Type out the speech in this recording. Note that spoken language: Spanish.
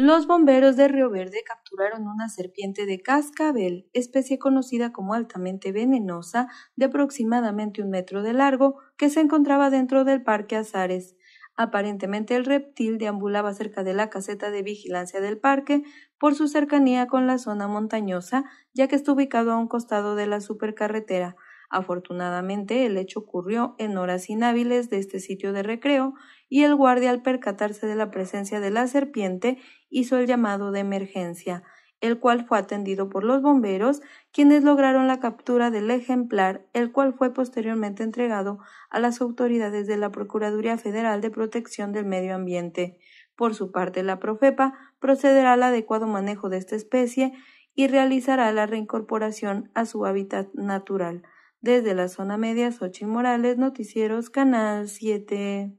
Los bomberos de Río Verde capturaron una serpiente de cascabel, especie conocida como altamente venenosa, de aproximadamente un metro de largo, que se encontraba dentro del Parque Azares. Aparentemente el reptil deambulaba cerca de la caseta de vigilancia del parque por su cercanía con la zona montañosa, ya que está ubicado a un costado de la supercarretera. Afortunadamente, el hecho ocurrió en horas inhábiles de este sitio de recreo y el guardia al percatarse de la presencia de la serpiente hizo el llamado de emergencia, el cual fue atendido por los bomberos, quienes lograron la captura del ejemplar, el cual fue posteriormente entregado a las autoridades de la Procuraduría Federal de Protección del Medio Ambiente. Por su parte, la Profepa procederá al adecuado manejo de esta especie y realizará la reincorporación a su hábitat natural. Desde la Zona Media, y Morales, Noticieros, Canal 7.